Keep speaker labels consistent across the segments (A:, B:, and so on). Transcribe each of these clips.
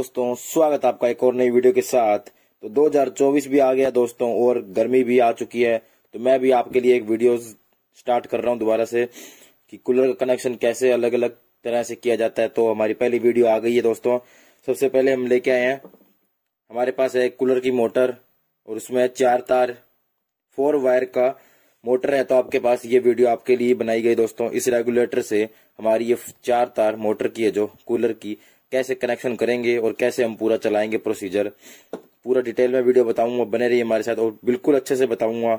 A: दोस्तों स्वागत आपका एक और नई वीडियो के साथ तो 2024 भी आ गया दोस्तों और गर्मी भी आ चुकी है तो मैं भी आपके लिए एक वीडियो स्टार्ट कर रहा हूं दोबारा से कि कूलर का कनेक्शन कैसे अलग अलग तरह से किया जाता है तो हमारी पहली वीडियो आ गई है दोस्तों सबसे पहले हम लेके आए हैं हमारे पास है कूलर की मोटर और उसमें चार तार फोर वायर का मोटर है तो आपके पास ये वीडियो आपके लिए बनाई गई दोस्तों इस रेगुलेटर से हमारी ये चार तार मोटर की है जो कूलर की कैसे कनेक्शन करेंगे और कैसे हम पूरा चलाएंगे प्रोसीजर पूरा डिटेल में वीडियो बताऊंगा बने रहिए हमारे साथ और बिल्कुल अच्छे से बताऊंगा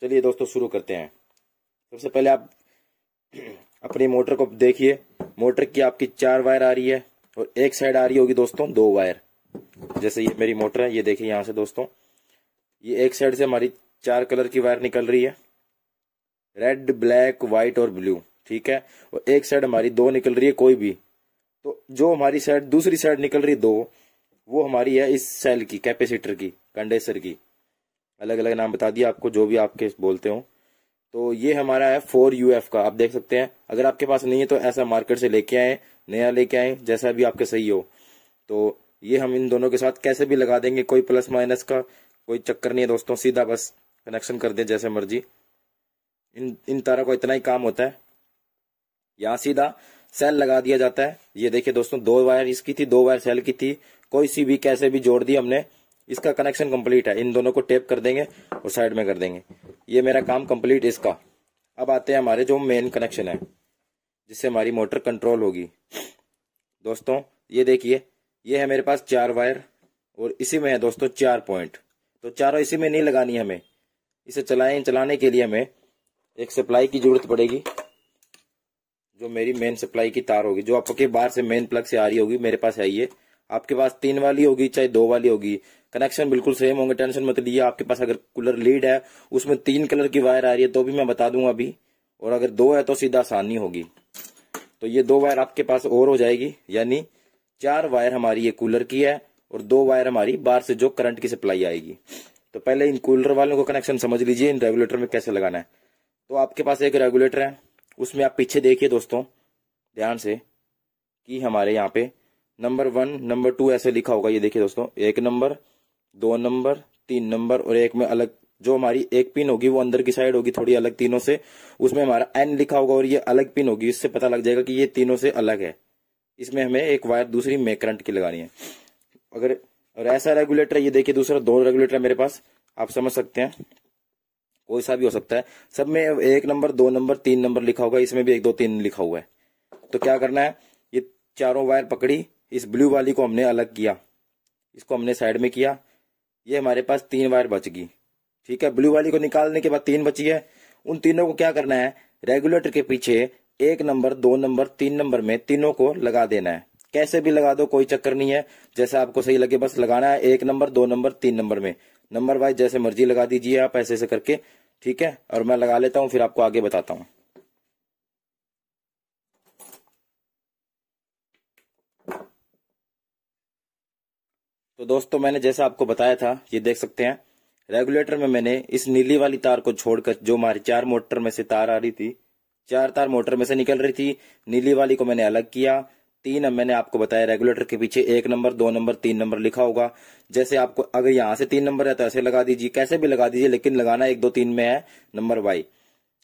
A: चलिए दोस्तों शुरू करते हैं सबसे पहले आप अपनी मोटर को देखिए मोटर की आपकी चार वायर आ रही है और एक साइड आ रही होगी दोस्तों दो वायर जैसे ये मेरी मोटर है ये देखिए यहाँ से दोस्तों ये एक साइड से हमारी चार कलर की वायर निकल रही है रेड ब्लैक व्हाइट और ब्लू ठीक है और एक साइड हमारी दो निकल रही है कोई भी जो हमारी साइड दूसरी साइड निकल रही दो वो हमारी है इस सेल की कैपेसिटर की कंडेंसर की अलग अलग नाम बता दिया आपको जो भी आपके बोलते हो तो ये हमारा है फोर यू एफ का आप देख सकते हैं अगर आपके पास नहीं है तो ऐसा मार्केट से लेके आए नया लेके आए जैसा भी आपके सही हो तो ये हम इन दोनों के साथ कैसे भी लगा देंगे कोई प्लस माइनस का कोई चक्कर नहीं है दोस्तों सीधा बस कनेक्शन कर दें जैसे मर्जी इन इन तारों को इतना ही काम होता है यहाँ सीधा सेल लगा दिया जाता है ये देखिए दोस्तों दो वायर इसकी थी दो वायर सेल की थी कोई सी भी कैसे भी जोड़ दी हमने इसका कनेक्शन कंप्लीट है इन दोनों को टेप कर देंगे और साइड में कर देंगे ये मेरा काम कंप्लीट इसका अब आते हैं हमारे जो मेन कनेक्शन है जिससे हमारी मोटर कंट्रोल होगी दोस्तों ये देखिए ये है मेरे पास चार वायर और इसी में है दोस्तों चार पॉइंट तो चारों इसी में नहीं लगानी हमें इसे चलाएं चलाने के लिए हमें एक सप्लाई की जरूरत पड़ेगी जो मेरी मेन सप्लाई की तार होगी जो आपके बाहर से मेन प्लग से आ रही होगी मेरे पास है आपके पास तीन वाली होगी चाहे दो वाली होगी कनेक्शन बिल्कुल सेम होंगे टेंशन मत लीजिए आपके पास अगर कूलर लीड है उसमें तीन कलर की वायर आ रही है तो भी मैं बता दूंगा अभी और अगर दो है तो सीधा आसानी होगी तो ये दो वायर आपके पास और हो जाएगी यानी चार वायर हमारी ये कूलर की है और दो वायर हमारी बाहर से जो करंट की सप्लाई आएगी तो पहले इन कूलर वालों को कनेक्शन समझ लीजिए इन रेगुलेटर में कैसे लगाना है तो आपके पास एक रेगुलेटर है उसमें आप पीछे देखिए दोस्तों ध्यान से कि हमारे यहाँ पे नंबर वन नंबर टू ऐसे लिखा होगा ये देखिए दोस्तों एक नंबर दो नंबर तीन नंबर और एक में अलग जो हमारी एक पिन होगी वो अंदर की साइड होगी थोड़ी अलग तीनों से उसमें हमारा एन लिखा होगा और ये अलग पिन होगी इससे पता लग जाएगा कि ये तीनों से अलग है इसमें हमें एक वायर दूसरी मे करंट की लगानी है अगर और ऐसा रेगुलेटर ये देखिए दूसरा दो रेगुलेटर मेरे पास आप समझ सकते हैं कोई सा भी हो सकता है सब में एक नंबर दो नंबर तीन नंबर लिखा होगा इसमें भी एक दो तीन लिखा हुआ है तो क्या करना है ये चारों वायर पकड़ी इस ब्लू वाली को हमने अलग किया इसको हमने साइड में किया ये हमारे पास तीन वायर बच गई ठीक है ब्लू वाली को निकालने के बाद तीन बची है उन तीनों को क्या करना है रेगुलेटर के पीछे एक नंबर दो नंबर तीन नंबर में तीनों को लगा देना है कैसे भी लगा दो कोई चक्कर नहीं है जैसे आपको सही लगे बस लगाना है एक नंबर दो नंबर तीन नंबर में नंबर वाइज जैसे मर्जी लगा दीजिए आप ऐसे ऐसे करके ठीक है और मैं लगा लेता हूं फिर आपको आगे बताता हूं तो दोस्तों मैंने जैसा आपको बताया था ये देख सकते हैं रेगुलेटर में मैंने इस नीली वाली तार को छोड़कर जो हमारी चार मोटर में से तार आ रही थी चार तार मोटर में से निकल रही थी नीली वाली को मैंने अलग किया तीन मैंने आपको बताया रेगुलेटर के पीछे एक नंबर दो नंबर तीन नंबर लिखा होगा जैसे आपको अगर यहां से तीन नंबर है तो ऐसे लगा दीजिए कैसे भी लगा दीजिए लेकिन लगाना एक दो तीन में है नंबर वाई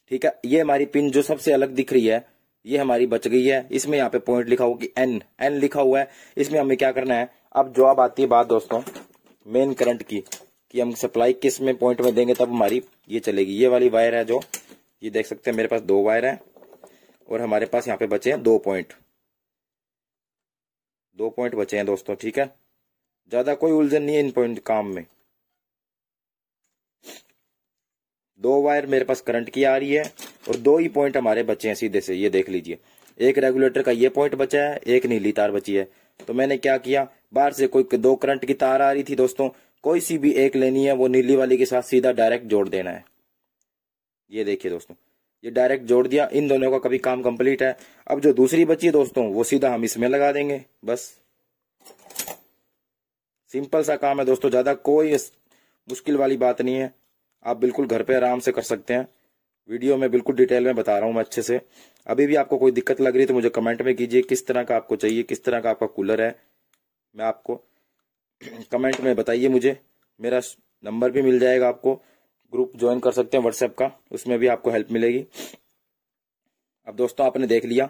A: ठीक है ये हमारी पिन जो सबसे अलग दिख रही है ये हमारी बच गई है इसमें यहाँ पे पॉइंट लिखा होगा कि एन एन लिखा हुआ है इसमें हमें क्या करना है अब जॉब आती है बात दोस्तों मेन करंट की कि हम सप्लाई किस में पॉइंट में देंगे तब हमारी ये चलेगी ये वाली वायर है जो ये देख सकते हैं मेरे पास दो वायर है और हमारे पास यहाँ पे बचे हैं दो पॉइंट दो पॉइंट बचे हैं दोस्तों ठीक है ज्यादा कोई उलझन नहीं है इन पॉइंट काम में दो वायर मेरे पास करंट की आ रही है और दो ही पॉइंट हमारे बचे हैं सीधे से ये देख लीजिए एक रेगुलेटर का ये पॉइंट बचा है एक नीली तार बची है तो मैंने क्या किया बाहर से कोई दो करंट की तार आ रही थी दोस्तों कोई सी भी एक लेनी है वो नीली वाली के साथ सीधा डायरेक्ट जोड़ देना है ये देखिए दोस्तों ये डायरेक्ट जोड़ दिया इन दोनों का कभी काम कंप्लीट है अब जो दूसरी बची है दोस्तों वो सीधा हम इसमें लगा देंगे बस सिंपल सा काम है दोस्तों ज्यादा कोई मुश्किल वाली बात नहीं है आप बिल्कुल घर पे आराम से कर सकते हैं वीडियो में बिल्कुल डिटेल में बता रहा हूं मैं अच्छे से अभी भी आपको कोई दिक्कत लग रही है तो मुझे कमेंट में कीजिए किस तरह का आपको चाहिए किस तरह का आपका कूलर है मैं आपको कमेंट में बताइए मुझे मेरा नंबर भी मिल जाएगा आपको ग्रुप ज्वाइन कर सकते हैं व्हाट्सएप का उसमें भी आपको हेल्प मिलेगी अब दोस्तों आपने देख लिया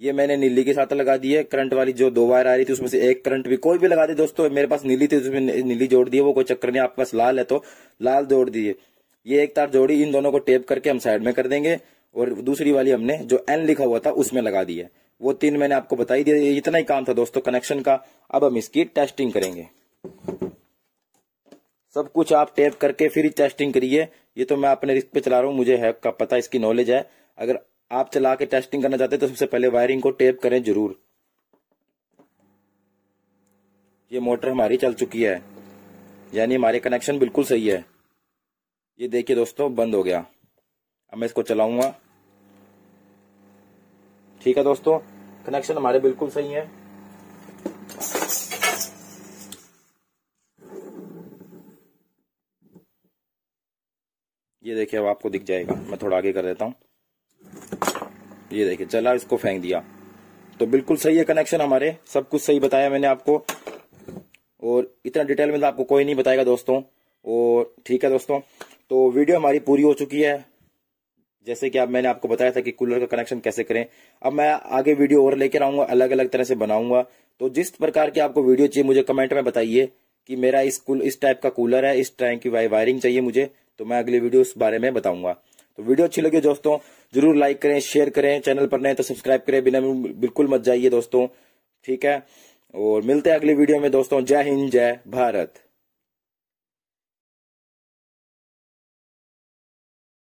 A: ये मैंने नीली के साथ लगा दी है करंट वाली जो दो वायर आ रही थी उसमें से एक करंट भी कोई भी लगा दी दोस्तों मेरे पास नीली थी उसमें नीली जोड़ दी है वो कोई चक्कर नहीं आपके पास लाल है तो लाल जोड़ दीजिए ये एक तार जोड़ी इन दोनों को टेप करके हम साइड में कर देंगे और दूसरी वाली हमने जो एन लिखा हुआ था उसमें लगा दी है वो तीन मैंने आपको बताई दी इतना ही काम था दोस्तों कनेक्शन का अब हम इसकी टेस्टिंग करेंगे सब कुछ आप टेप करके फिर टेस्टिंग करिए ये तो मैं अपने रिस्क पे चला रहा हूँ मुझे है का पता इसकी नॉलेज है अगर आप चला के टेस्टिंग करना चाहते हैं तो सबसे पहले वायरिंग को टेप करें जरूर ये मोटर हमारी चल चुकी है यानी हमारे कनेक्शन बिल्कुल सही है ये देखिए दोस्तों बंद हो गया अब मैं इसको चलाऊंगा ठीक है दोस्तों कनेक्शन हमारे बिल्कुल सही है ये देखिए अब आपको दिख जाएगा मैं थोड़ा आगे कर देता हूँ ये देखिए चला इसको फेंक दिया तो बिल्कुल सही है कनेक्शन हमारे सब कुछ सही बताया मैंने आपको और इतना डिटेल में तो आपको कोई नहीं बताएगा दोस्तों और ठीक है दोस्तों तो वीडियो हमारी पूरी हो चुकी है जैसे कि आप मैंने आपको बताया था कि कूलर का कनेक्शन कैसे करें अब मैं आगे वीडियो और लेकर आऊंगा अलग अलग तरह से बनाऊंगा तो जिस प्रकार की आपको वीडियो चाहिए मुझे कमेंट में बताइए कि मेरा इस कूल इस टाइप का कूलर है इस टाइप की वायरिंग चाहिए मुझे तो मैं अगली वीडियो इस बारे में बताऊंगा तो वीडियो अच्छी लगी दोस्तों जरूर लाइक करें शेयर करें चैनल पर नहीं तो सब्सक्राइब करें बिना बिल्कुल मत जाइए दोस्तों ठीक है और मिलते हैं अगली वीडियो में दोस्तों जय हिंद जय भारत